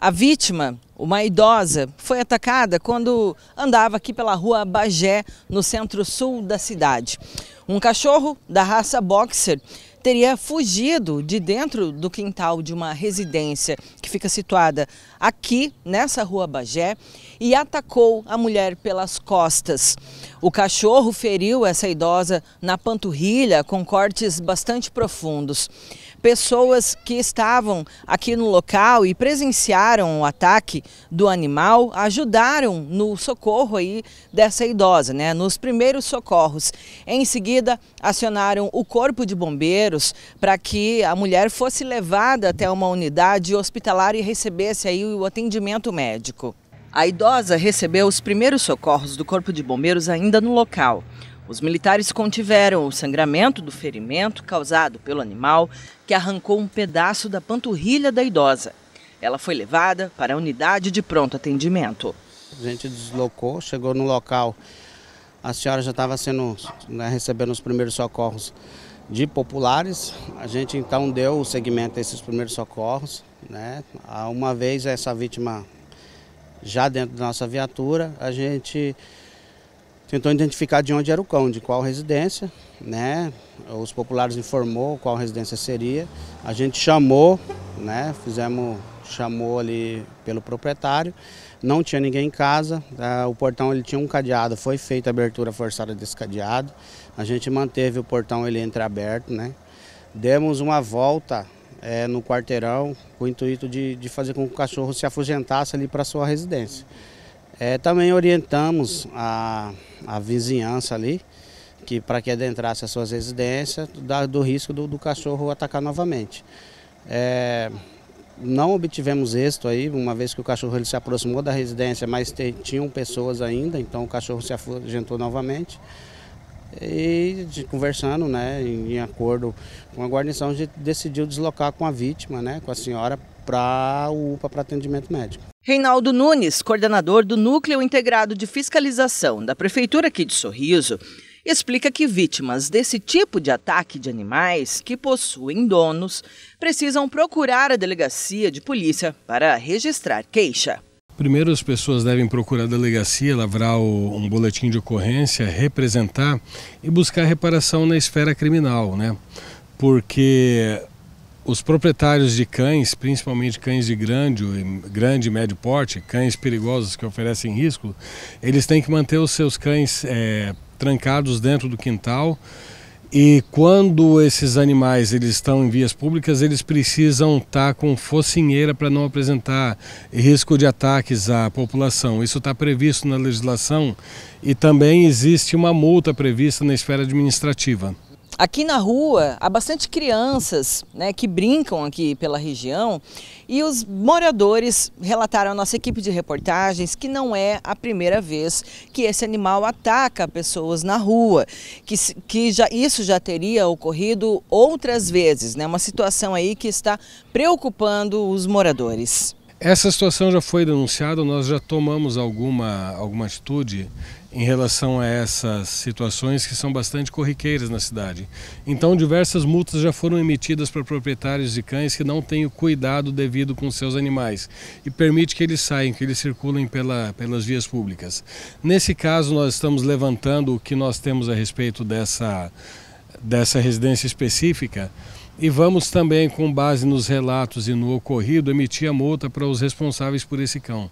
A vítima, uma idosa, foi atacada quando andava aqui pela rua Bagé, no centro-sul da cidade. Um cachorro da raça boxer teria fugido de dentro do quintal de uma residência que fica situada aqui, nessa rua Bagé, e atacou a mulher pelas costas. O cachorro feriu essa idosa na panturrilha com cortes bastante profundos. Pessoas que estavam aqui no local e presenciaram o ataque do animal ajudaram no socorro aí dessa idosa, né? Nos primeiros socorros. Em seguida, acionaram o corpo de bombeiros para que a mulher fosse levada até uma unidade hospitalar e recebesse aí o atendimento médico. A idosa recebeu os primeiros socorros do Corpo de Bombeiros ainda no local. Os militares contiveram o sangramento do ferimento causado pelo animal, que arrancou um pedaço da panturrilha da idosa. Ela foi levada para a unidade de pronto atendimento. A gente deslocou, chegou no local. A senhora já estava sendo né, recebendo os primeiros socorros de populares. A gente então deu o segmento a esses primeiros socorros. Né? Uma vez essa vítima já dentro da nossa viatura, a gente tentou identificar de onde era o cão, de qual residência, né? Os populares informou qual residência seria. A gente chamou, né? Fizemos, chamou ali pelo proprietário. Não tinha ninguém em casa. Ah, o portão ele tinha um cadeado, foi feita a abertura forçada desse cadeado. A gente manteve o portão ele entreaberto, né? Demos uma volta é, no quarteirão, com o intuito de, de fazer com que o cachorro se afugentasse ali para sua residência. É, também orientamos a, a vizinhança ali, que para que adentrasse as suas residências, do risco do, do, cachorro atacar novamente. É, não obtivemos êxito aí, uma vez que o cachorro ele se aproximou da residência, mas te, tinham pessoas ainda, então o cachorro se afugentou novamente. E conversando, né, em acordo com a guarnição, a gente decidiu deslocar com a vítima, né, com a senhora, para o UPA para atendimento médico. Reinaldo Nunes, coordenador do Núcleo Integrado de Fiscalização da Prefeitura aqui de Sorriso, explica que vítimas desse tipo de ataque de animais que possuem donos precisam procurar a delegacia de polícia para registrar queixa. Primeiro, as pessoas devem procurar a delegacia, lavrar o, um boletim de ocorrência, representar e buscar reparação na esfera criminal, né? Porque os proprietários de cães, principalmente cães de grande, grande e médio porte, cães perigosos que oferecem risco, eles têm que manter os seus cães é, trancados dentro do quintal e quando esses animais eles estão em vias públicas, eles precisam estar tá com focinheira para não apresentar risco de ataques à população. Isso está previsto na legislação e também existe uma multa prevista na esfera administrativa. Aqui na rua há bastante crianças né, que brincam aqui pela região e os moradores relataram à nossa equipe de reportagens que não é a primeira vez que esse animal ataca pessoas na rua, que, que já, isso já teria ocorrido outras vezes, né, uma situação aí que está preocupando os moradores. Essa situação já foi denunciada, nós já tomamos alguma, alguma atitude em relação a essas situações que são bastante corriqueiras na cidade. Então, diversas multas já foram emitidas para proprietários de cães que não têm o cuidado devido com seus animais e permite que eles saiam, que eles circulem pela, pelas vias públicas. Nesse caso, nós estamos levantando o que nós temos a respeito dessa, dessa residência específica e vamos também, com base nos relatos e no ocorrido, emitir a multa para os responsáveis por esse cão.